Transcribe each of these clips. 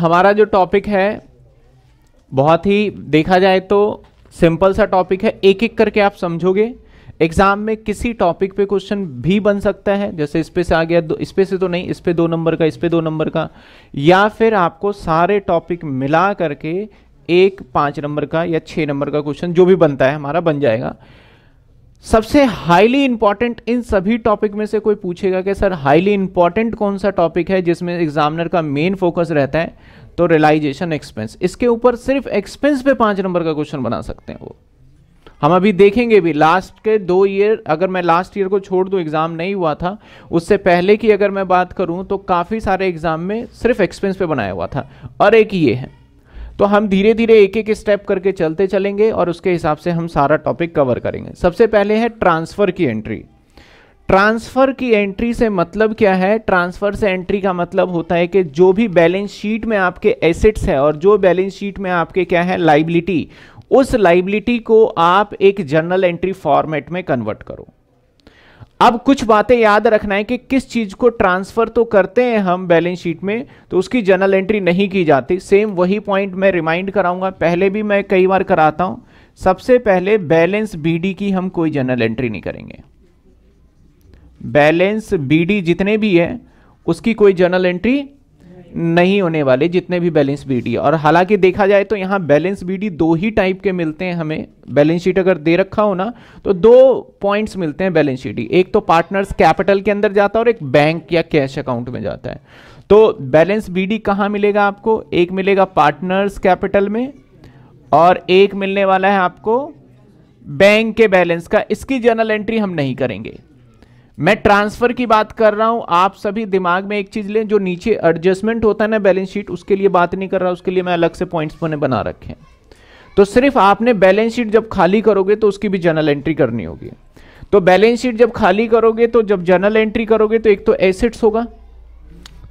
हमारा जो टॉपिक है बहुत ही देखा जाए तो सिंपल सा टॉपिक है एक एक करके आप समझोगे एग्जाम में किसी टॉपिक पे क्वेश्चन भी बन सकता है जैसे इस पे से आ गया इस पे से तो नहीं इस पे दो नंबर का इस पे दो नंबर का या फिर आपको सारे टॉपिक मिला करके एक पांच नंबर का या छह नंबर का क्वेश्चन जो भी बनता है हमारा बन जाएगा सबसे हाईली इंपॉर्टेंट इन सभी टॉपिक में से कोई पूछेगा कि सर हाईली इंपॉर्टेंट कौन सा टॉपिक है जिसमें एग्जामिनर का मेन फोकस रहता है तो रियलाइजेशन एक्सपेंस इसके ऊपर सिर्फ एक्सपेंस पे पांच नंबर का क्वेश्चन बना सकते हैं वो हम अभी देखेंगे भी लास्ट के दो ईयर अगर मैं लास्ट ईयर को छोड़ दूं एग्जाम नहीं हुआ था उससे पहले की अगर मैं बात करूं तो काफ़ी सारे एग्जाम में सिर्फ एक्सपेंस पे बनाया हुआ था और एक ये है तो हम धीरे धीरे एक एक स्टेप करके चलते चलेंगे और उसके हिसाब से हम सारा टॉपिक कवर करेंगे सबसे पहले है ट्रांसफ़र की एंट्री ट्रांसफर की एंट्री से मतलब क्या है ट्रांसफर से एंट्री का मतलब होता है कि जो भी बैलेंस शीट में आपके एसेट्स है और जो बैलेंस शीट में आपके क्या है लाइबिलिटी उस लाइबिलिटी को आप एक जर्नल एंट्री फॉर्मेट में कन्वर्ट करो अब कुछ बातें याद रखना है कि किस चीज को ट्रांसफर तो करते हैं हम बैलेंस शीट में तो उसकी जर्नल एंट्री नहीं की जाती सेम वही पॉइंट मैं रिमाइंड कराऊंगा पहले भी मैं कई बार कराता हूं सबसे पहले बैलेंस बीडी की हम कोई जर्नल एंट्री नहीं करेंगे बैलेंस बीडी जितने भी है उसकी कोई जर्नल एंट्री नहीं होने वाले जितने भी बैलेंस बीडी और हालांकि देखा जाए तो यहाँ बैलेंस बीडी दो ही टाइप के मिलते हैं हमें बैलेंस शीट अगर दे रखा हो ना तो दो पॉइंट्स मिलते हैं बैलेंस शीट एक तो पार्टनर्स कैपिटल के अंदर जाता है और एक बैंक या कैश अकाउंट में जाता है तो बैलेंस बीडी कहाँ मिलेगा आपको एक मिलेगा पार्टनर्स कैपिटल में और एक मिलने वाला है आपको बैंक के बैलेंस का इसकी जर्नल एंट्री हम नहीं करेंगे मैं ट्रांसफर की बात कर रहा हूं आप सभी दिमाग में एक चीज लें जो नीचे एडजस्टमेंट होता है ना बैलेंस शीट उसके लिए बात नहीं कर रहा उसके लिए मैं अलग से पॉइंट्स मैंने बना रखे हैं तो सिर्फ आपने बैलेंस शीट जब खाली करोगे तो उसकी भी जर्नल एंट्री करनी होगी तो बैलेंस शीट जब खाली करोगे तो जब जर्नल एंट्री करोगे तो एक तो एसेट्स होगा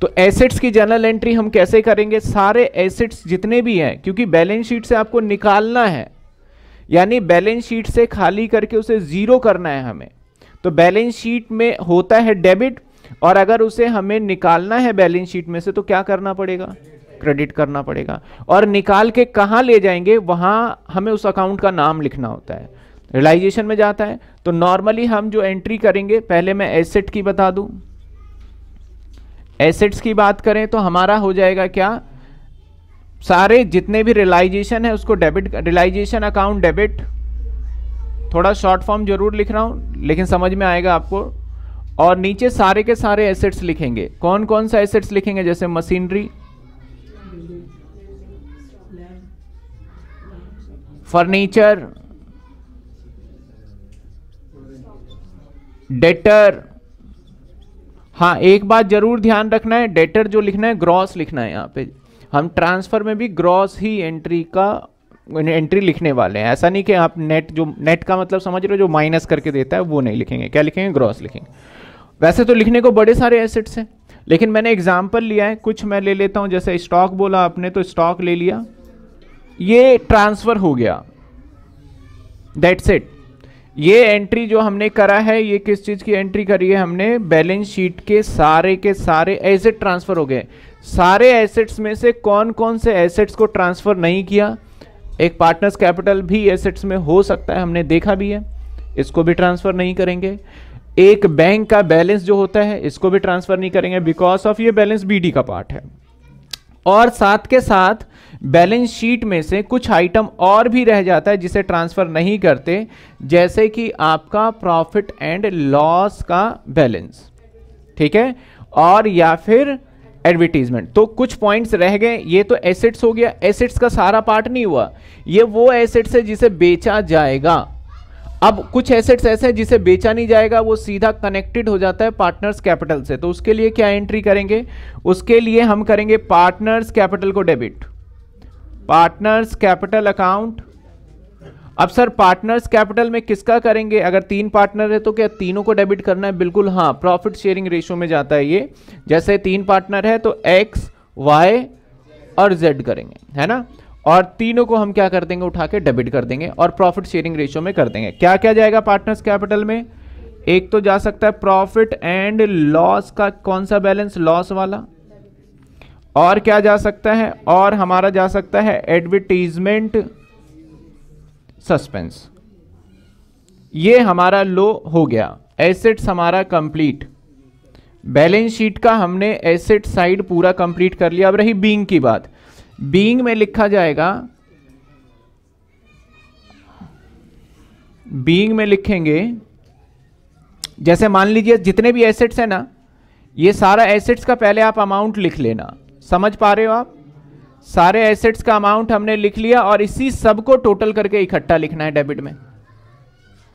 तो एसेट्स की जर्नल एंट्री हम कैसे करेंगे सारे एसेट्स जितने भी हैं क्योंकि बैलेंस शीट से आपको निकालना है यानी बैलेंस शीट से खाली करके उसे जीरो करना है हमें तो बैलेंस शीट में होता है डेबिट और अगर उसे हमें निकालना है बैलेंस शीट में से तो क्या करना पड़ेगा क्रेडिट करना पड़ेगा और निकाल के कहाँ ले जाएंगे वहाँ हमें उस अकाउंट का नाम लिखना होता है रिलाइजेशन में जाता है तो नॉर्मली हम जो एंट्री करेंगे पहले मैं एसेट की बता दू एसेट्स की बात करें तो हमारा हो जाएगा क्या सारे जितने भी रिलाइजेशन है उसको डेबिट रिलाइजेशन अकाउंट डेबिट थोड़ा शॉर्ट फॉर्म जरूर लिख रहा हूँ लेकिन समझ में आएगा आपको और नीचे सारे के सारे एसेट्स लिखेंगे कौन कौन सा एसेट्स लिखेंगे जैसे मशीनरी फर्नीचर डेटर हाँ एक बात जरूर ध्यान रखना है डेटर जो लिखना है ग्रॉस लिखना है यहाँ पे हम ट्रांसफर में भी ग्रॉस ही एंट्री का एंट्री लिखने वाले हैं ऐसा नहीं कि आप नेट जो नेट का मतलब समझ रहे हो जो माइनस करके देता है वो नहीं लिखेंगे क्या लिखेंगे ग्रॉस लिखेंगे वैसे तो लिखने को बड़े सारे एसेट्स हैं लेकिन मैंने एग्जाम्पल लिया है कुछ मैं ले लेता हूँ जैसे स्टॉक बोला आपने तो स्टॉक ले लिया ये ट्रांसफ़र हो गया दैट्स इट ये एंट्री जो हमने करा है ये किस चीज़ की एंट्री करी है हमने बैलेंस शीट के सारे के सारे एसेट ट्रांसफ़र हो गए सारे एसेट्स में से कौन कौन से एसेट्स को ट्रांसफ़र नहीं किया एक पार्टनर्स कैपिटल भी एसेट्स में हो सकता है हमने देखा भी है इसको भी ट्रांसफर नहीं करेंगे एक बैंक का बैलेंस जो होता है इसको भी ट्रांसफर नहीं करेंगे बिकॉज ऑफ ये बैलेंस बीडी का पार्ट है और साथ के साथ बैलेंस शीट में से कुछ आइटम और भी रह जाता है जिसे ट्रांसफर नहीं करते जैसे कि आपका प्रॉफिट एंड लॉस का बैलेंस ठीक है और या फिर एडवर्टीजमेंट तो कुछ पॉइंट्स रह गए ये तो एसेट्स हो गया एसेट्स का सारा पार्ट नहीं हुआ ये वो एसेट्स है जिसे बेचा जाएगा अब कुछ एसेट्स ऐसे हैं जिसे बेचा नहीं जाएगा वो सीधा कनेक्टेड हो जाता है पार्टनर्स कैपिटल से तो उसके लिए क्या एंट्री करेंगे उसके लिए हम करेंगे पार्टनर्स कैपिटल को डेबिट पार्टनर्स कैपिटल अकाउंट अब सर पार्टनर्स कैपिटल में किसका करेंगे अगर तीन पार्टनर है तो क्या तीनों को डेबिट करना है बिल्कुल हाँ प्रॉफिट शेयरिंग रेशियो में जाता है ये जैसे तीन पार्टनर है तो एक्स वाई और जेड करेंगे है ना और तीनों को हम क्या कर देंगे उठा के डेबिट कर देंगे और प्रॉफिट शेयरिंग रेशियो में कर देंगे क्या क्या जाएगा पार्टनर्स कैपिटल में एक तो जा सकता है प्रॉफिट एंड लॉस का कौन सा बैलेंस लॉस वाला और क्या जा सकता है और हमारा जा सकता है एडवर्टीजमेंट सस्पेंस ये हमारा लो हो गया एसेट्स हमारा कंप्लीट बैलेंस शीट का हमने एसेट साइड पूरा कंप्लीट कर लिया अब रही बींग की बात बींग में लिखा जाएगा बींग में लिखेंगे जैसे मान लीजिए जितने भी एसेट्स हैं ना ये सारा एसेट्स का पहले आप अमाउंट लिख लेना समझ पा रहे हो आप सारे एसेट्स का अमाउंट हमने लिख लिया और इसी सब को टोटल करके इकट्ठा लिखना है डेबिट में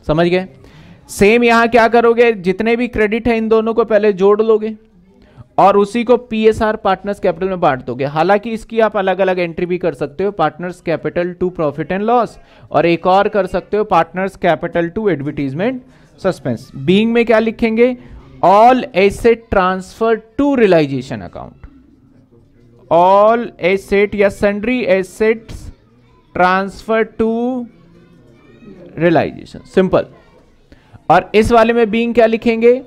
समझ गए सेम यहां क्या करोगे जितने भी क्रेडिट है इन दोनों को पहले जोड़ लोगे और उसी को पीएसआर पार्टनर्स कैपिटल में बांट दोगे हालांकि इसकी आप अलग अलग एंट्री भी कर सकते हो partners capital to profit and loss और एक और कर सकते हो partners capital to advertisement suspense being में क्या लिखेंगे all asset transfer to realisation account all asset या sundry assets transfer to realisation simple और इस वाले में बींग क्या लिखेंगे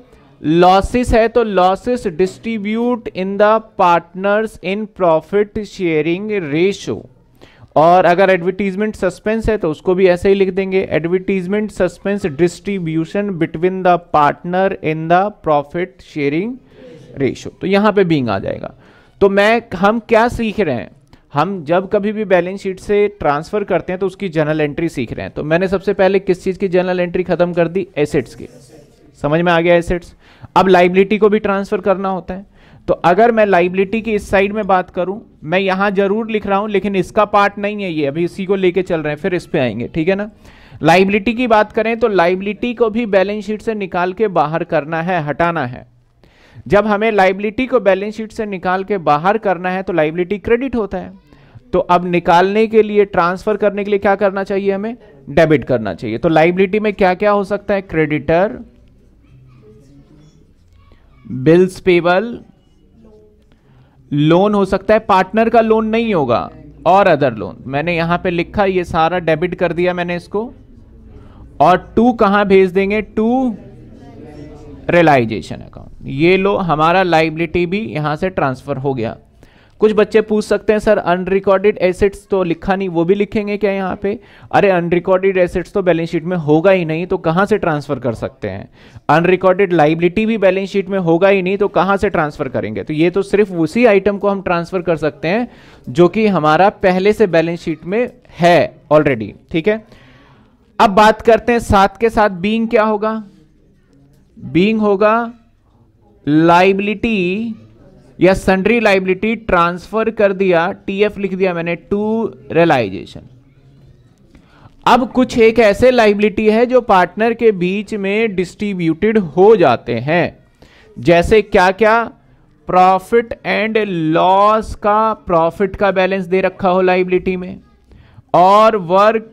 लॉसेस है तो losses distribute in the partners in profit sharing ratio और अगर एडवर्टीजमेंट सस्पेंस है तो उसको भी ऐसे ही लिख देंगे advertisement suspense distribution between the partner in the profit sharing ratio तो यहां पे बींग आ जाएगा तो मैं हम क्या सीख रहे हैं हम जब कभी भी बैलेंस शीट से ट्रांसफर करते हैं तो उसकी जनरल एंट्री सीख रहे हैं तो मैंने सबसे पहले किस चीज़ की जनरल एंट्री खत्म कर दी एसेट्स की समझ में आ गया एसेट्स अब लाइबिलिटी को भी ट्रांसफर करना होता है तो अगर मैं लाइबिलिटी की इस साइड में बात करूं मैं यहां जरूर लिख रहा हूं लेकिन इसका पार्ट नहीं है ये अभी इसी को लेके चल रहे हैं फिर इस पे आएंगे ठीक है ना लाइबिलिटी की बात करें तो लाइबिलिटी को भी बैलेंस शीट से निकाल के बाहर करना है हटाना है जब हमें लाइबिलिटी को बैलेंस शीट से निकाल के बाहर करना है तो लाइबिलिटी क्रेडिट होता है तो अब निकालने के लिए ट्रांसफर करने के लिए क्या करना चाहिए हमें डेबिट करना चाहिए तो लाइबिलिटी में क्या क्या हो सकता है क्रेडिटर बिल्स पेबल लोन हो सकता है पार्टनर का लोन नहीं होगा और अदर लोन मैंने यहां पे लिखा ये सारा डेबिट कर दिया मैंने इसको और टू कहां भेज देंगे टू रिलाइजेशन अकाउंट ये लो हमारा लाइबिलिटी भी यहाँ से ट्रांसफर हो गया कुछ बच्चे पूछ सकते हैं सर अनरिकॉर्डेड एसेट्स तो लिखा नहीं वो भी लिखेंगे क्या यहाँ पे अरे अनरिकॉर्डेड एसेट्स तो बैलेंस शीट में होगा ही नहीं तो कहाँ से ट्रांसफर कर सकते हैं अनरिकॉर्डेड लाइबिलिटी भी बैलेंस शीट में होगा ही नहीं तो कहाँ से ट्रांसफर करेंगे तो ये तो सिर्फ उसी आइटम को हम ट्रांसफर कर सकते हैं जो कि हमारा पहले से बैलेंस शीट में है ऑलरेडी ठीक है अब बात करते हैं साथ के साथ बींग क्या होगा बींग होगा लाइबिलिटी या सन्ड्री लाइबिलिटी ट्रांसफर कर दिया टीएफ लिख दिया मैंने टू रियलाइजेशन अब कुछ एक ऐसे लाइबिलिटी है जो पार्टनर के बीच में डिस्ट्रीब्यूटेड हो जाते हैं जैसे क्या क्या प्रॉफिट एंड लॉस का प्रॉफिट का बैलेंस दे रखा हो लाइबिलिटी में और वर्क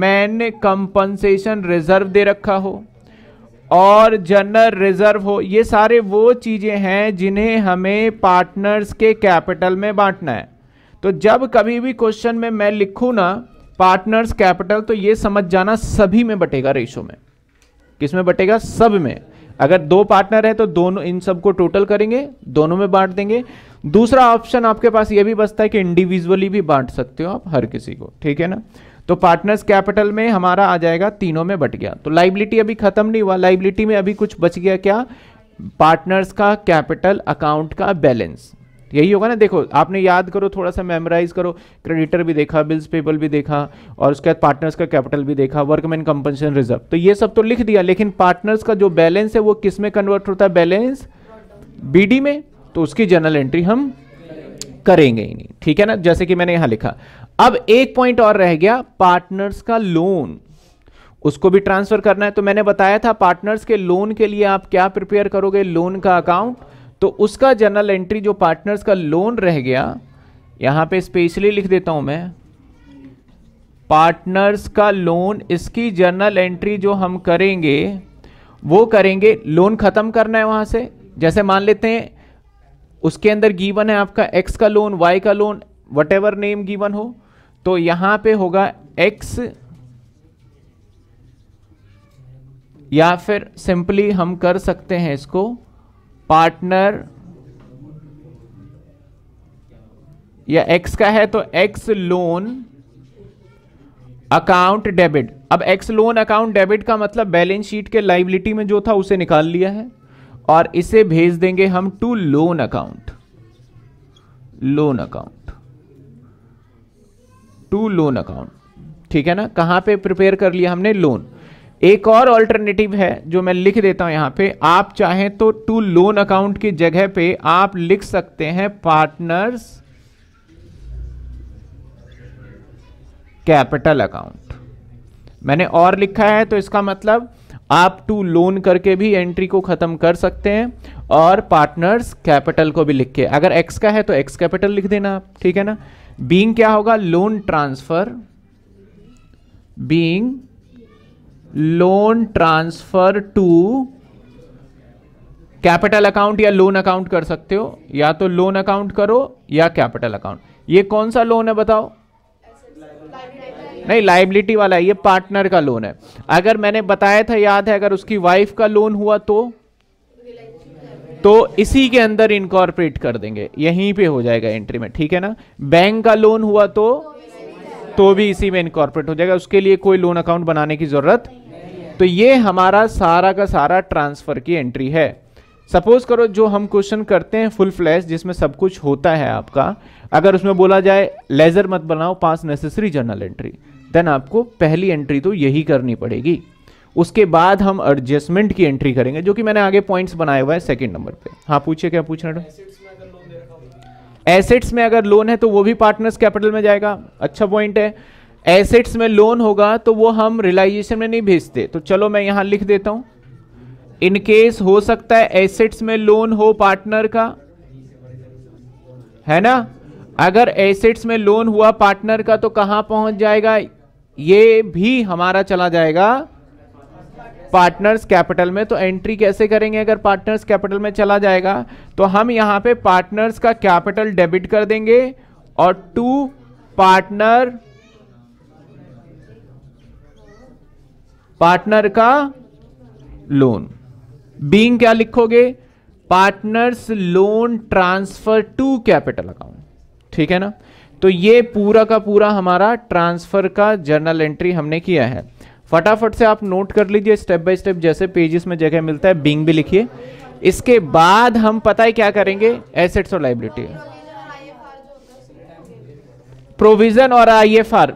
मैन कंपनसेशन रिजर्व दे रखा हो और जनरल रिजर्व हो ये सारे वो चीज़ें हैं जिन्हें हमें पार्टनर्स के कैपिटल में बांटना है तो जब कभी भी क्वेश्चन में मैं लिखूँ ना पार्टनर्स कैपिटल तो ये समझ जाना सभी में बटेगा रेशो में किस में बटेगा सब में अगर दो पार्टनर है तो दोनों इन सबको टोटल करेंगे दोनों में बांट देंगे दूसरा ऑप्शन आपके पास ये भी बचता है कि इंडिविजुअली भी बांट सकते हो आप हर किसी को ठीक है ना तो पार्टनर्स कैपिटल में हमारा आ जाएगा तीनों में बट गया तो लाइबिलिटी अभी खत्म नहीं हुआ लाइबिलिटी में अभी कुछ बच गया क्या पार्टनर्स का कैपिटल अकाउंट का बैलेंस यही होगा ना देखो आपने याद करो थोड़ा सा मेमोराइज करो क्रेडिटर भी देखा बिल्स पेबल भी देखा और उसके बाद पार्टनर्स का कैपिटल भी देखा वर्कमैन कंपनसेशन रिजर्व तो ये सब तो लिख दिया लेकिन पार्टनर्स का जो बैलेंस है वो किस में कन्वर्ट होता है बैलेंस बीडी में तो उसकी जनरल एंट्री हम करेंगे ही नहीं ठीक है ना जैसे कि मैंने यहां लिखा अब एक पॉइंट और रह गया पार्टनर्स का लोन उसको भी ट्रांसफर करना है तो मैंने बताया था पार्टनर्स के लोन के लिए आप क्या प्रिपेयर करोगे लोन का अकाउंट तो उसका जर्नल एंट्री जो पार्टनर्स का लोन रह गया यहां पे स्पेशली लिख देता हूं मैं पार्टनर्स का लोन इसकी जनरल एंट्री जो हम करेंगे वो करेंगे लोन खत्म करना है वहां से जैसे मान लेते हैं उसके अंदर गीवन है आपका एक्स का लोन वाई का लोन वट नेम गीवन हो तो यहां पे होगा एक्स या फिर सिंपली हम कर सकते हैं इसको पार्टनर या एक्स का है तो एक्स लोन अकाउंट डेबिट अब एक्स लोन अकाउंट डेबिट का मतलब बैलेंस शीट के लाइबिलिटी में जो था उसे निकाल लिया है और इसे भेज देंगे हम to loan account loan account to loan account ठीक है ना कहाँ पे प्रिपेयर कर लिया हमने लोन एक और ऑल्टरनेटिव है जो मैं लिख देता हूं यहाँ पे आप चाहें तो टू लोन अकाउंट की जगह पे आप लिख सकते हैं पार्टनर्स कैपिटल अकाउंट मैंने और लिखा है तो इसका मतलब आप टू लोन करके भी एंट्री को ख़त्म कर सकते हैं और पार्टनर्स कैपिटल को भी लिख के अगर एक्स का है तो एक्स कैपिटल लिख देना आप ठीक है ना बींग क्या होगा loan transfer being loan transfer to capital account या लोन अकाउंट कर सकते हो या तो लोन अकाउंट करो या कैपिटल अकाउंट ये कौन सा लोन है बताओ नहीं लाइबिलिटी वाला है ये पार्टनर का लोन है अगर मैंने बताया था याद है अगर उसकी वाइफ का लोन हुआ तो तो इसी के अंदर इनकॉर्पोरेट कर देंगे यहीं पे हो जाएगा एंट्री में ठीक है ना बैंक का लोन हुआ तो तो भी इसी में इनकॉर्पोरेट हो जाएगा उसके लिए कोई लोन अकाउंट बनाने की जरूरत तो ये हमारा सारा का सारा ट्रांसफर की एंट्री है सपोज करो जो हम क्वेश्चन करते हैं फुल फ्लैश जिसमें सब कुछ होता है आपका अगर उसमें बोला जाए लेजर मत बनाओ pass necessary journal entry then आपको पहली एंट्री तो यही करनी पड़ेगी उसके बाद हम एडजस्टमेंट की एंट्री करेंगे जो कि मैंने आगे पॉइंट्स बनाए हुआ है सेकंड नंबर पे हाँ पूछिए क्या पूछना रहा एसेट्स में अगर लोन है तो वो भी पार्टनर्स कैपिटल में जाएगा अच्छा पॉइंट है एसेट्स में लोन होगा तो वो हम रिलाइजेशन में नहीं भेजते तो चलो मैं यहाँ लिख देता हूँ इनकेस हो सकता है एसेट्स में लोन हो पार्टनर का है ना अगर एसेट्स में लोन हुआ पार्टनर का तो कहाँ पहुंच जाएगा ये भी हमारा चला जाएगा पार्टनर्स कैपिटल में तो एंट्री कैसे करेंगे अगर पार्टनर्स कैपिटल में चला जाएगा तो हम यहाँ पे पार्टनर्स का कैपिटल डेबिट कर देंगे और टू पार्टनर पार्टनर का लोन बींग क्या लिखोगे partners loan transfer to capital account ठीक है ना तो ये पूरा का पूरा हमारा ट्रांसफर का जर्नल एंट्री हमने किया है फटाफट से आप नोट कर लीजिए स्टेप बाय स्टेप जैसे पेजेस में जगह मिलता है बिंग भी लिखिए इसके बाद हम पता है क्या करेंगे एसेट्स और लाइबिलिटी प्रोविजन और आईएफआर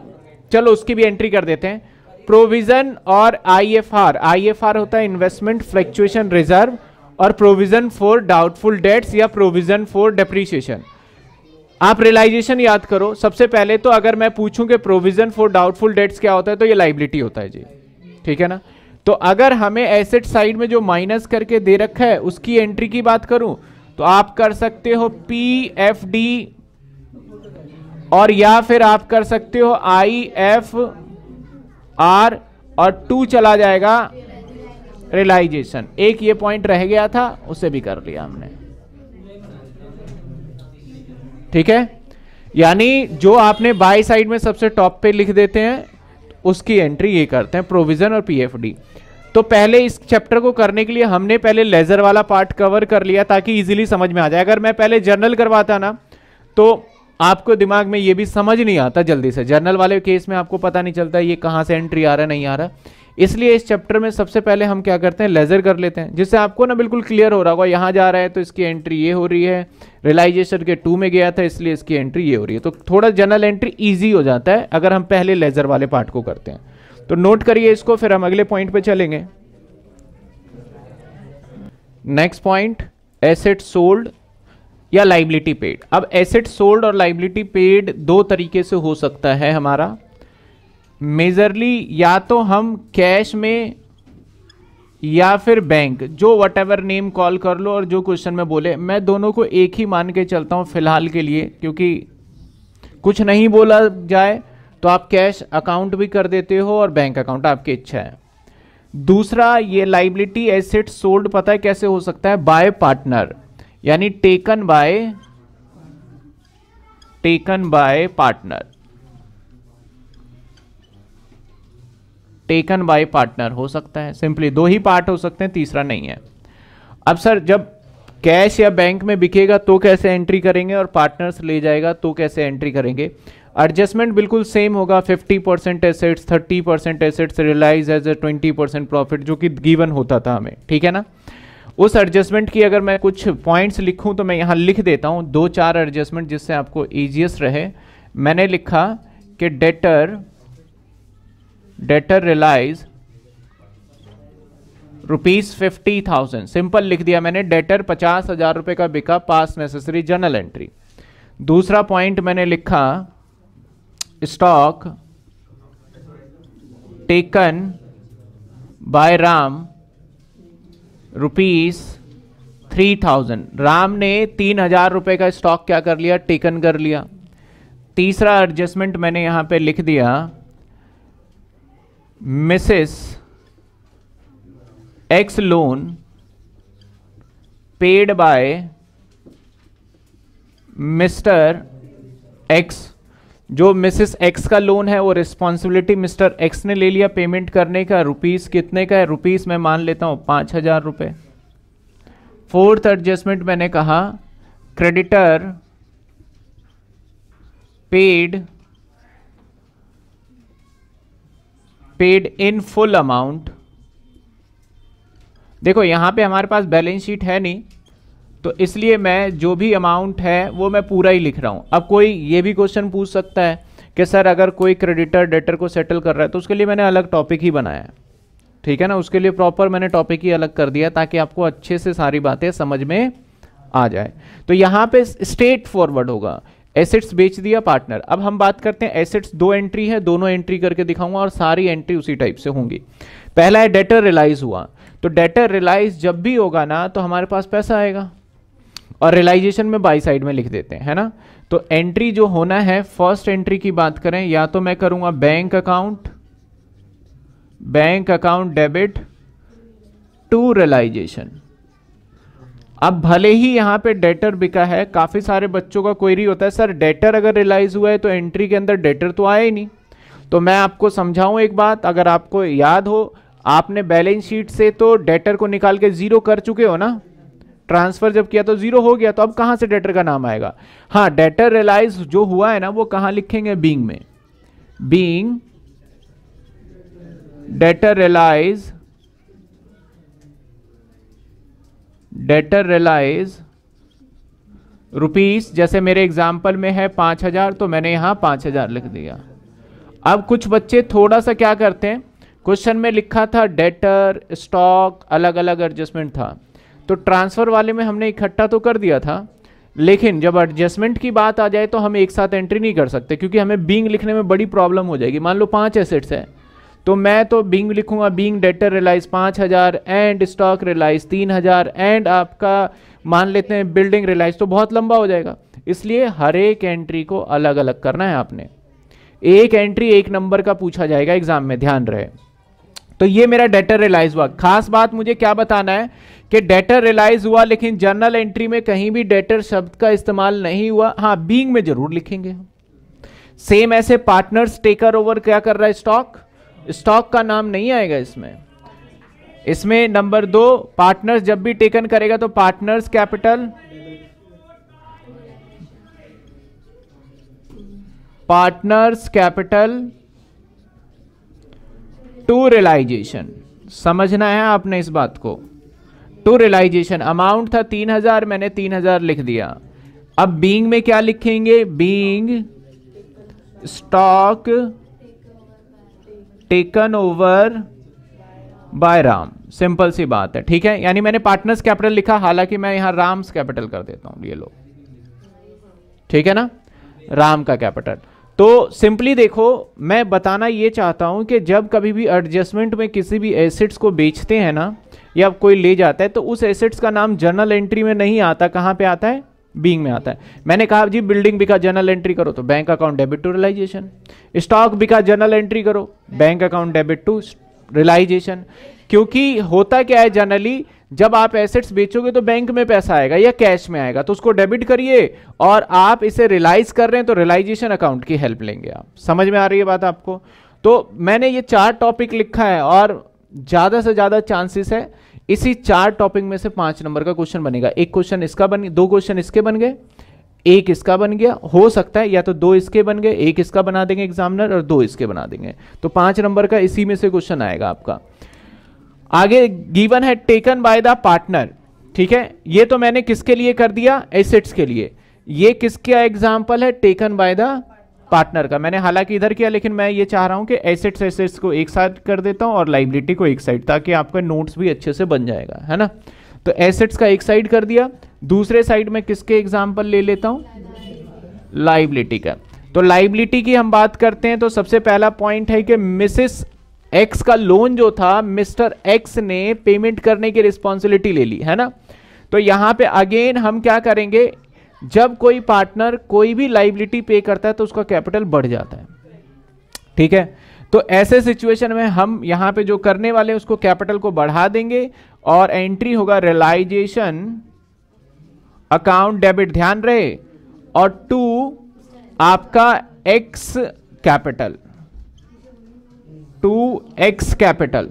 चलो उसकी भी एंट्री कर देते हैं प्रोविजन और आईएफआर आईएफआर होता है इन्वेस्टमेंट फ्लक्चुएशन रिजर्व और प्रोविजन फॉर डाउटफुल डेट्स या प्रोविजन फॉर डेप्रीशिएशन आप रियलाइजेशन याद करो सबसे पहले तो अगर मैं पूछूं कि प्रोविजन फॉर डाउटफुल डेट्स क्या होता है तो ये लाइबिलिटी होता है जी ठीक है ना तो अगर हमें एसेट साइड में जो माइनस करके दे रखा है उसकी एंट्री की बात करूं तो आप कर सकते हो पी एफ डी और या फिर आप कर सकते हो आई एफ आर और टू चला जाएगा रियलाइजेशन एक ये पॉइंट रह गया था उसे भी कर लिया हमने ठीक है यानी जो आपने बाई साइड में सबसे टॉप पे लिख देते हैं उसकी एंट्री ये करते हैं प्रोविजन और पीएफडी तो पहले इस चैप्टर को करने के लिए हमने पहले लेजर वाला पार्ट कवर कर लिया ताकि इजीली समझ में आ जाए अगर मैं पहले जर्नल करवाता ना तो आपको दिमाग में ये भी समझ नहीं आता जल्दी से जर्नल वाले केस में आपको पता नहीं चलता ये कहाँ से एंट्री आ रहा है नहीं आ रहा इसलिए इस चैप्टर में सबसे पहले हम क्या करते हैं लेजर कर लेते हैं जिससे आपको ना बिल्कुल क्लियर हो रहा होगा यहाँ जा रहा है तो इसकी एंट्री ये हो रही है रियलाइजेशन के टू में गया था इसलिए इसकी एंट्री ये हो रही है तो थोड़ा जनरल एंट्री ईजी हो जाता है अगर हम पहले लेजर वाले पार्ट को करते हैं तो नोट करिए इसको फिर हम अगले पॉइंट पर चलेंगे नेक्स्ट पॉइंट एसेट सोल्ड या लाइबिलिटी पेड अब एसेट सोल्ड और लाइबिलिटी पेड दो तरीके से हो सकता है हमारा मेजरली या तो हम कैश में या फिर बैंक जो वट एवर नेम कॉल कर लो और जो क्वेश्चन में बोले मैं दोनों को एक ही मान के चलता हूँ फिलहाल के लिए क्योंकि कुछ नहीं बोला जाए तो आप कैश अकाउंट भी कर देते हो और बैंक अकाउंट आपकी इच्छा है दूसरा ये लाइबिलिटी एसेट सोल्ड पता है कैसे हो सकता है बाय पार्टनर यानी taken by taken by partner taken by partner हो सकता है सिंपली दो ही पार्ट हो सकते हैं तीसरा नहीं है अब सर जब कैश या बैंक में बिकेगा तो कैसे एंट्री करेंगे और पार्टनर्स ले जाएगा तो कैसे एंट्री करेंगे एडजस्टमेंट बिल्कुल सेम होगा 50 percent assets thirty percent assets realised as a twenty percent profit जो कि गिवन होता था हमें ठीक है ना उस एडजस्टमेंट की अगर मैं कुछ पॉइंट्स लिखूं तो मैं यहां लिख देता हूं दो चार एडजस्टमेंट जिससे आपको ईजीएस रहे मैंने लिखा कि debtor debtor realised rupees fifty thousand simple लिख दिया मैंने डेटर पचास हजार रुपए का बिका पास नेसेसरी जर्नल एंट्री दूसरा पॉइंट मैंने लिखा stock taken by Ram rupees three thousand Ram ने तीन हजार रुपए का स्टॉक क्या कर लिया टेकन कर लिया तीसरा एडजस्टमेंट मैंने यहां पे लिख दिया Mrs X loan paid by Mr X जो मिसेस एक्स का लोन है वो रिस्पॉन्सिबिलिटी मिस्टर एक्स ने ले लिया पेमेंट करने का रुपीस कितने का है रुपीस मैं मान लेता हूं पांच हजार रुपए फोर्थ एडजस्टमेंट मैंने कहा creditor paid paid in full amount देखो यहां पे हमारे पास बैलेंस शीट है नहीं तो इसलिए मैं जो भी अमाउंट है वो मैं पूरा ही लिख रहा हूं अब कोई ये भी क्वेश्चन पूछ सकता है कि सर अगर कोई क्रेडिटर डेटर को सेटल कर रहा है तो उसके लिए मैंने अलग टॉपिक ही बनाया है ठीक है ना उसके लिए प्रॉपर मैंने टॉपिक ही अलग कर दिया ताकि आपको अच्छे से सारी बातें समझ में आ जाए तो यहां पे स्ट्रेट फॉरवर्ड होगा एसेट्स बेच दिया पार्टनर अब हम बात करते हैं एसेट्स दो एंट्री है दोनों एंट्री करके दिखाऊंगा और सारी एंट्री उसी टाइप से होंगी पहला है डेटर रिलाइज हुआ तो डेटर रिलाइज जब भी होगा ना तो हमारे पास पैसा आएगा और रिलाइजेशन में बाई साइड में लिख देते हैं है ना तो एंट्री जो होना है फर्स्ट एंट्री की बात करें या तो मैं करूंगा bank account bank account debit to realisation अब भले ही यहाँ पे डेटर बिका है काफ़ी सारे बच्चों का क्वेरी होता है सर डेटर अगर रिलाइज हुआ है तो एंट्री के अंदर डेटर तो आया ही नहीं तो मैं आपको समझाऊँ एक बात अगर आपको याद हो आपने बैलेंस शीट से तो डेटर को निकाल के ज़ीरो कर चुके हो ना ट्रांसफ़र जब किया तो ज़ीरो हो गया तो अब कहाँ से डेटर का नाम आएगा हाँ डेटर रिलाइज जो हुआ है ना वो कहाँ लिखेंगे बींग में being debtor realised debtor realised rupees जैसे मेरे एग्जाम्पल में है पांच हज़ार तो मैंने यहाँ पांच हज़ार लिख दिया अब कुछ बच्चे थोड़ा सा क्या करते हैं क्वेश्चन में लिखा था डेटर स्टॉक अलग अलग एडजस्टमेंट था तो ट्रांसफ़र वाले में हमने इकट्ठा तो कर दिया था लेकिन जब एडजस्टमेंट की बात आ जाए तो हम एक साथ एंट्री नहीं कर सकते क्योंकि हमें बींग लिखने में बड़ी प्रॉब्लम हो जाएगी मान लो पांच एसेट्स हैं तो मैं तो बिंग लिखूंगा बींग डेटर रिलाइज पाँच हज़ार एंड स्टॉक रिलाइज तीन हज़ार एंड आपका मान लेते हैं बिल्डिंग रिलाइज तो बहुत लंबा हो जाएगा इसलिए हर एक एंट्री को अलग अलग करना है आपने एक एंट्री एक नंबर का पूछा जाएगा एग्जाम में ध्यान रहे तो ये मेरा डेटर रिलाइज हुआ खास बात मुझे क्या बताना है कि डेटर रिलाइज हुआ लेकिन जर्नल एंट्री में कहीं भी डेटर शब्द का इस्तेमाल नहीं हुआ हाँ बींग में जरूर लिखेंगे सेम ऐसे पार्टनर्स टेकर ओवर क्या कर रहा है स्टॉक स्टॉक का नाम नहीं आएगा इसमें इसमें नंबर दो पार्टनर्स जब भी टेकन करेगा तो partners capital partners capital to realisation समझना है आपने इस बात को टू रियलाइजेशन अमाउंट था तीन हजार मैंने तीन हजार लिख दिया अब बींग में क्या लिखेंगे being stock taken over by Ram simple सी बात है ठीक है यानी मैंने पार्टनर्स कैपिटल लिखा हालांकि मैं यहां राम्स कैपिटल कर देता हूं ये लोग ठीक है ना राम का कैपिटल तो सिंपली देखो मैं बताना ये चाहता हूं कि जब कभी भी एडजस्टमेंट में किसी भी एसेट्स को बेचते हैं ना या कोई ले जाता है तो उस एसेट्स का नाम जर्नल एंट्री में नहीं आता कहां पे आता है बींग में आता है मैंने कहा जी बिल्डिंग बिका जनरल एंट्री करो तो bank account debit to realisation stock बिका जनरल एंट्री करो bank account debit to realisation क्योंकि होता क्या है जनरली जब आप एसेट्स बेचोगे तो बैंक में पैसा आएगा या कैश में आएगा तो उसको डेबिट करिए और आप इसे रिलाइज कर रहे हैं तो रिलाइजेशन अकाउंट की हेल्प लेंगे आप समझ में आ रही है बात आपको तो मैंने ये चार टॉपिक लिखा है और ज़्यादा से ज़्यादा चांसेस है इसी चार टॉपिक में से पांच नंबर का क्वेश्चन बनेगा एक क्वेश्चन इसका बन दो क्वेश्चन इसके बन गए एक इसका बन गया हो सकता है या तो दो इसके बन गए एक इसका बना देंगे एग्जामिनर और दो इसके बना देंगे तो पांच नंबर का इसी में से क्वेश्चन आएगा आपका आगे गिवन है टेकन बाय द पार्टनर ठीक है ये तो मैंने किसके लिए कर दिया एसेट्स के लिए ये किसका एग्जाम्पल है टेकन बाय द पार्टनर का मैंने हालांकि इधर किया लेकिन मैं ये चाह रहा हूँ कि एसेट्स एसेट्स को एक साइड कर देता हूँ और लाइबिलिटी को एक साइड ताकि आपका नोट्स भी अच्छे से बन जाएगा है ना तो एसेट्स का एक साइड कर दिया दूसरे साइड में किसके एग्जाम्पल ले लेता हूँ लाइबिलिटी का तो लाइबिलिटी की हम बात करते हैं तो सबसे पहला पॉइंट है कि मिसिस एक्स का लोन जो था मिस्टर एक्स ने पेमेंट करने की रिस्पॉन्सिबिलिटी ले ली है ना तो यहां पे अगेन हम क्या करेंगे जब कोई पार्टनर कोई भी लाइबिलिटी पे करता है तो उसका कैपिटल बढ़ जाता है ठीक है तो ऐसे सिचुएशन में हम यहां पे जो करने वाले उसको कैपिटल को बढ़ा देंगे और एंट्री होगा रिलाइजेशन अकाउंट डेबिट ध्यान रहे और टू आपका X capital to X capital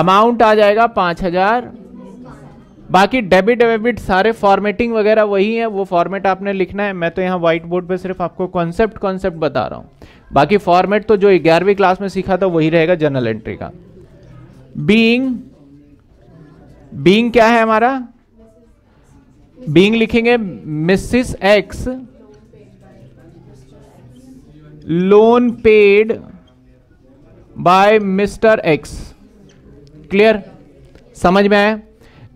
amount आ जाएगा पांच हजार बाकी डेबिट वेबिट सारे फॉर्मेटिंग वगैरह वही है वो फॉर्मेट आपने लिखना है मैं तो यहाँ व्हाइट बोर्ड पे सिर्फ आपको कॉन्सेप्ट कॉन्सेप्ट बता रहा हूँ बाकी फॉर्मेट तो जो ग्यारहवीं क्लास में सीखा था वही रहेगा जर्नल एंट्री का बींग बींग क्या है हमारा बींग लिखेंगे Mrs X loan paid by Mr X clear समझ में आया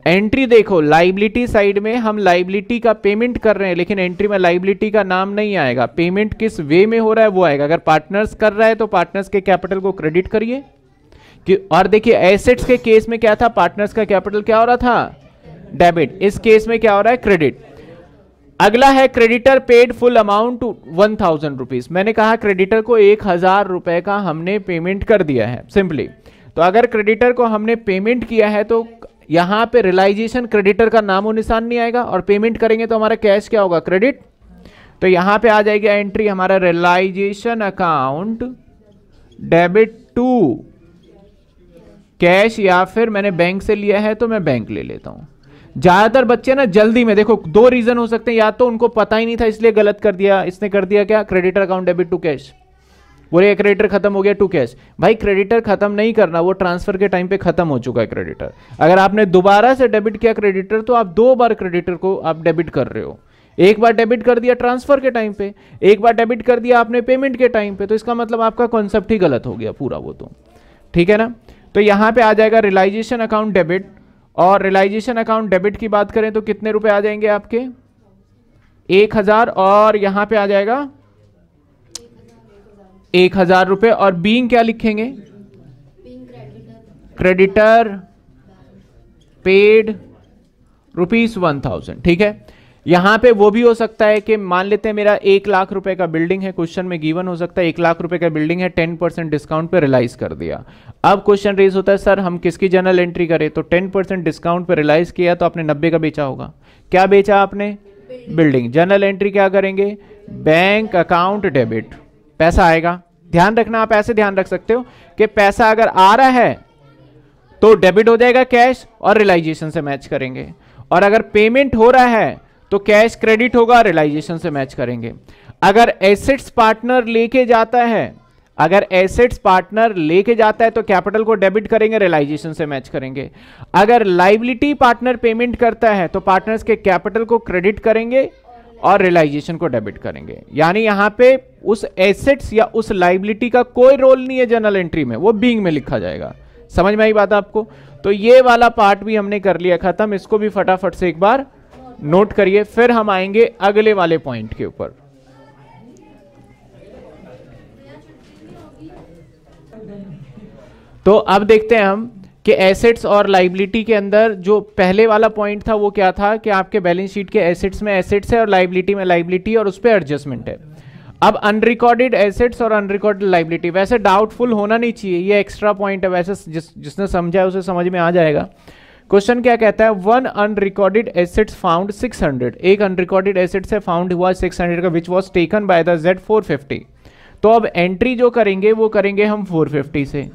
एंट्री देखो लाइबिलिटी साइड में हम लाइबिलिटी का पेमेंट कर रहे हैं लेकिन एंट्री में लाइबिलिटी का नाम नहीं आएगा पेमेंट किस वे में हो रहा है वो आएगा अगर पार्टनर्स कर रहा है तो पार्टनर्स के कैपिटल को क्रेडिट करिए कि और देखिए एसेट्स के केस में क्या था पार्टनर्स का कैपिटल क्या हो रहा था डेबिट इस केस में क्या हो रहा है क्रेडिट अगला है creditor paid full amount one thousand rupees मैंने कहा क्रेडिटर को एक हजार रुपए का हमने पेमेंट कर दिया है सिंपली तो अगर क्रेडिटर को हमने पेमेंट किया है तो यहां पे रिलाइजेशन क्रेडिटर का नामो निशान नहीं आएगा और पेमेंट करेंगे तो हमारा कैश क्या होगा क्रेडिट तो यहां पे आ जाएगी एंट्री हमारा realisation account debit to cash या फिर मैंने बैंक से लिया है तो मैं बैंक ले लेता हूं ज्यादातर बच्चे ना जल्दी में देखो दो रीजन हो सकते हैं या तो उनको पता ही नहीं था इसलिए गलत कर दिया इसने कर दिया क्या creditor account debit to cash बोले क्रेडिटर खत्म हो गया टू कैश भाई क्रेडिटर खत्म नहीं करना वो ट्रांसफर के टाइम पे खत्म हो चुका है क्रेडिटर अगर आपने दोबारा से डेबिट किया क्रेडिटर तो आप दो बार क्रेडिटर को आप डेबिट कर रहे हो एक बार डेबिट कर दिया ट्रांसफर के टाइम पे एक बार डेबिट कर दिया आपने पेमेंट के टाइम पे तो इसका मतलब आपका कॉन्सेप्ट ही गलत हो गया पूरा वो तो ठीक है ना तो यहाँ पे आ जाएगा रिलाइजेशन अकाउंट डेबिट और रिलाइजेशन अकाउंट डेबिट की बात करें तो कितने रुपए आ जाएंगे आपके एक हजार और यहां पे आ जाएगा एक हजार रुपये और बींग क्या लिखेंगे creditor paid rupees one thousand ठीक है यहां पे वो भी हो सकता है कि मान लेते हैं मेरा एक लाख रुपए का बिल्डिंग है क्वेश्चन में गिवन हो सकता है एक लाख रुपए का बिल्डिंग है टेन परसेंट डिस्काउंट पे रिलाइज कर दिया अब क्वेश्चन रेज होता है सर हम किसकी जनरल एंट्री करें तो टेन परसेंट डिस्काउंट पे रिलाइज किया तो आपने नब्बे का बेचा होगा क्या बेचा आपने बिल्डिंग जनरल एंट्री क्या करेंगे बैंक अकाउंट डेबिट पैसा आएगा ध्यान रखना आप ऐसे ध्यान रख सकते हो कि पैसा अगर आ रहा है तो डेबिट हो जाएगा कैश और रिलाइजेशन से मैच करेंगे और अगर पेमेंट हो रहा है तो कैश क्रेडिट होगा रिलाइजेशन से मैच करेंगे अगर एसेट्स पार्टनर लेके जाता है अगर एसेट्स पार्टनर लेके जाता है तो कैपिटल को डेबिट करेंगे रिलाइजेशन से मैच करेंगे अगर लाइबिलिटी पार्टनर पेमेंट करता है तो पार्टनर्स के कैपिटल को क्रेडिट करेंगे और रियलाइजेशन को डेबिट करेंगे यानी यहां पे उस एसेट्स या उस लाइबिलिटी का कोई रोल नहीं है जनरल एंट्री में वो बींग में लिखा जाएगा समझ में आई बात आपको तो ये वाला पार्ट भी हमने कर लिया खत्म इसको भी फटाफट से एक बार नोट करिए फिर हम आएंगे अगले वाले पॉइंट के ऊपर तो अब देखते हैं हम कि एसेट्स और लाइबिलिटी के अंदर जो पहले वाला पॉइंट था वो क्या था कि आपके बैलेंस शीट के एसेट्स में एसेट्स है और लाइबिलिटी में लाइबिलिटी और उस पर एडजस्टमेंट है अब अनरिकॉर्डेड एसेट्स और अनरिकॉर्डेड लाइबिलिटी वैसे डाउटफुल होना नहीं चाहिए ये एक्स्ट्रा पॉइंट है वैसे जिस जिसने समझा है उसे समझ में आ जाएगा क्वेश्चन क्या कहता है वन अनरिकॉर्डेड एसेट्स फाउंड 600 एक अनरिकॉर्डेड एसेट से फाउंड हुआ 600 का which was taken by the Z 450 तो अब एंट्री जो करेंगे वो करेंगे हम 450 से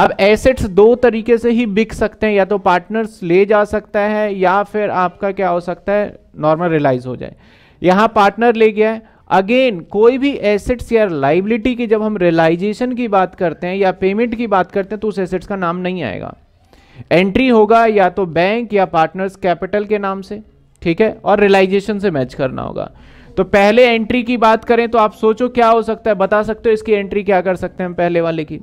अब एसेट्स दो तरीके से ही बिक सकते हैं या तो पार्टनर्स ले जा सकता है या फिर आपका क्या हो सकता है नॉर्मल रिलाइज हो जाए यहां पार्टनर ले गया है अगेन कोई भी एसेट्स या लाइबिलिटी की जब हम रियलाइजेशन की बात करते हैं या पेमेंट की बात करते हैं तो उस एसेट्स का नाम नहीं आएगा एंट्री होगा या तो बैंक या पार्टनर्स कैपिटल के नाम से ठीक है और रियलाइजेशन से मैच करना होगा तो पहले एंट्री की बात करें तो आप सोचो क्या हो सकता है बता सकते हो इसकी एंट्री क्या कर सकते हैं हम पहले वाले की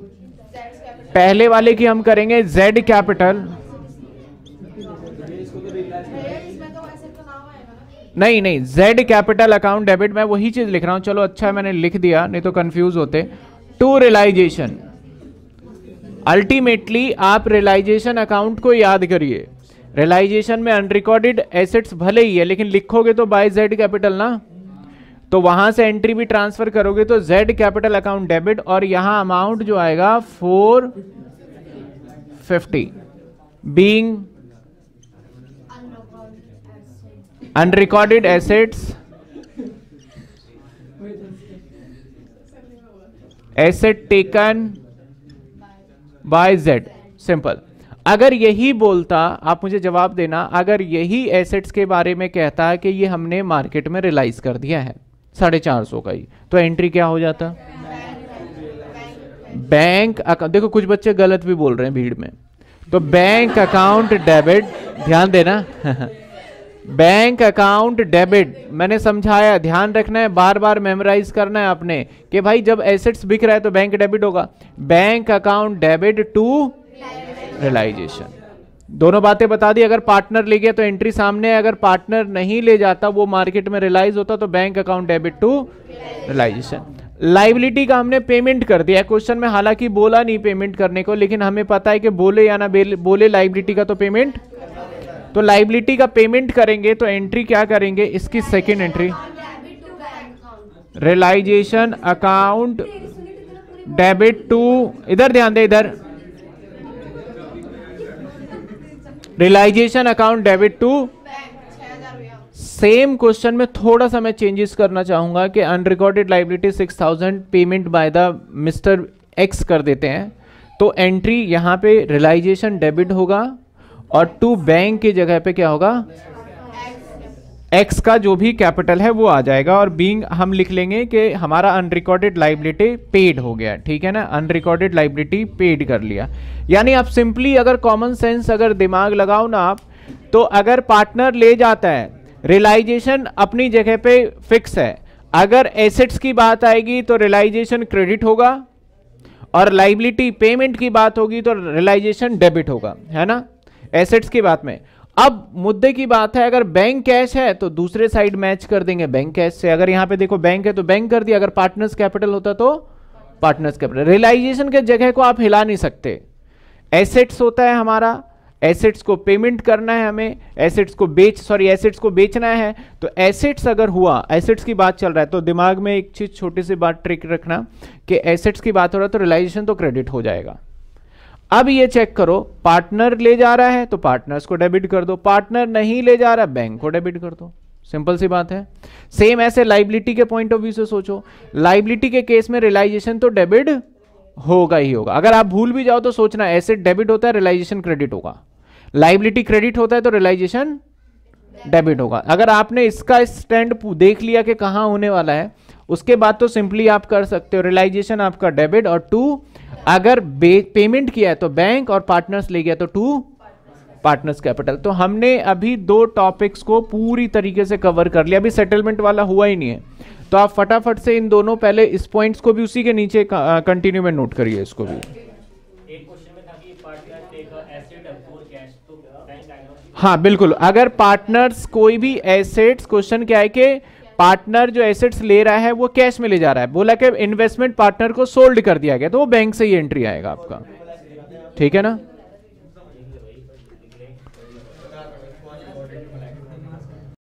पहले वाले की हम करेंगे जेड कैपिटल नहीं नहीं जेड कैपिटल अकाउंट डेबिट मैं वही चीज लिख रहा हूं चलो अच्छा है मैंने लिख दिया नहीं तो कंफ्यूज होते टू रियलाइजेशन अल्टीमेटली आप रियलाइजेशन अकाउंट को याद करिए रियलाइजेशन में अनरिकॉर्डेड एसेट्स भले ही है लेकिन लिखोगे तो बाय जेड कैपिटल ना तो वहां से एंट्री भी ट्रांसफर करोगे तो जेड कैपिटल अकाउंट डेबिट और यहां अमाउंट जो आएगा four fifty being unrecorded assets asset taken by Z simple अगर यही बोलता आप मुझे जवाब देना अगर यही एसेट्स के बारे में कहता है कि ये हमने मार्केट में रिलाइज कर दिया है साढ़े चार सौ का ही तो एंट्री क्या हो जाता बैंक अकाउंट देखो कुछ बच्चे गलत भी बोल रहे हैं भीड़ में तो बैंक अकाउंट डेबिट ध्यान देना बैंक अकाउंट डेबिट मैंने समझाया ध्यान रखना है बार बार मेमोराइज करना है आपने कि भाई जब एसेट्स बिक रहा है तो बैंक डेबिट होगा bank account debit to realisation दोनों बातें बता दी अगर पार्टनर ले गया तो एंट्री सामने है अगर पार्टनर नहीं ले जाता वो मार्केट में रिलाइज होता तो bank account debit to realisation liability का हमने पेमेंट कर दिया क्वेश्चन में हालांकि बोला नहीं पेमेंट करने को लेकिन हमें पता है कि बोले या ना बोले लाइबिलिटी का तो पेमेंट तो लाइबिलिटी का पेमेंट करेंगे तो एंट्री क्या करेंगे इसकी second entry realisation account debit to इधर ध्यान दे इधर realisation account debit to same question में थोड़ा सा मैं चेंजेस करना चाहूंगा कि unrecorded liability six thousand payment by the Mr X कर देते हैं तो एंट्री यहां पे रियलाइजेशन डेबिट होगा और टू बैंक की जगह पे क्या होगा एक्स का जो भी कैपिटल है वो आ जाएगा और बींग हम लिख लेंगे कि हमारा अनरिकॉर्डेड लाइबिलिटी पेड हो गया ठीक है ना अनरिकॉर्डेड लाइबिलिटी पेड कर लिया यानी आप सिंपली अगर कॉमन सेंस अगर दिमाग लगाओ ना आप तो अगर पार्टनर ले जाता है रियलाइजेशन अपनी जगह पे फिक्स है अगर एसेट्स की बात आएगी तो रियलाइजेशन क्रेडिट होगा और लाइबिलिटी पेमेंट की बात होगी तो रियलाइजेशन डेबिट होगा है ना एसेट्स की बात में अब मुद्दे की बात है अगर बैंक कैश है तो दूसरे साइड मैच कर देंगे बैंक कैश से अगर यहां पे देखो बैंक है तो बैंक कर दिया अगर पार्टनर्स कैपिटल होता तो पार्टनर्स कैपिटल रियलाइजेशन के जगह को आप हिला नहीं सकते एसेट्स होता है हमारा एसेट्स को पेमेंट करना है हमें एसेट्स को बेच सॉरी एसेट्स को बेचना है तो एसेट्स अगर हुआ एसेट्स की बात चल रहा है तो दिमाग में एक चीज छोटी सी बात ट्रिक रखना कि एसेट्स की बात हो रहा है तो रिलाइजेशन तो क्रेडिट हो जाएगा अब ये चेक करो पार्टनर ले जा रहा है तो पार्टनर्स को डेबिट कर दो पार्टनर नहीं ले जा रहा बैंक को डेबिट कर दो सिंपल सी बात है सेम ऐसे लाइबिलिटी के पॉइंट ऑफ व्यू से सोचो लाइबिलिटी के केस में रिलाइजेशन तो डेबिट होगा ही होगा अगर आप भूल भी जाओ तो सोचना ऐसे डेबिट होता है रिलाइजेशन क्रेडिट होगा लाइबिलिटी क्रेडिट होता है तो रिलाइजेशन डेबिट होगा अगर आपने इसका स्टैंड देख लिया कि कहां होने वाला है उसके बाद तो सिंपली आप कर सकते हो रियलाइजेशन आपका डेबिट और टू अगर पेमेंट किया है तो बैंक और पार्टनर्स ले गया तो टू पार्टनर्स कैपिटल तो हमने अभी दो टॉपिक्स को पूरी तरीके से कवर कर लिया अभी सेटलमेंट वाला हुआ ही नहीं है तो आप फटाफट से इन दोनों पहले इस पॉइंट्स को भी उसी के नीचे कंटिन्यू में नोट करिए इसको भी तो हाँ बिल्कुल अगर पार्टनर्स कोई भी एसेट्स क्वेश्चन क्या है कि पार्टनर जो एसेट्स ले रहा है वो कैश में ले जा रहा है बोला कि इन्वेस्टमेंट पार्टनर को सोल्ड कर दिया गया तो वो बैंक से ही एंट्री आएगा आपका ठीक है ना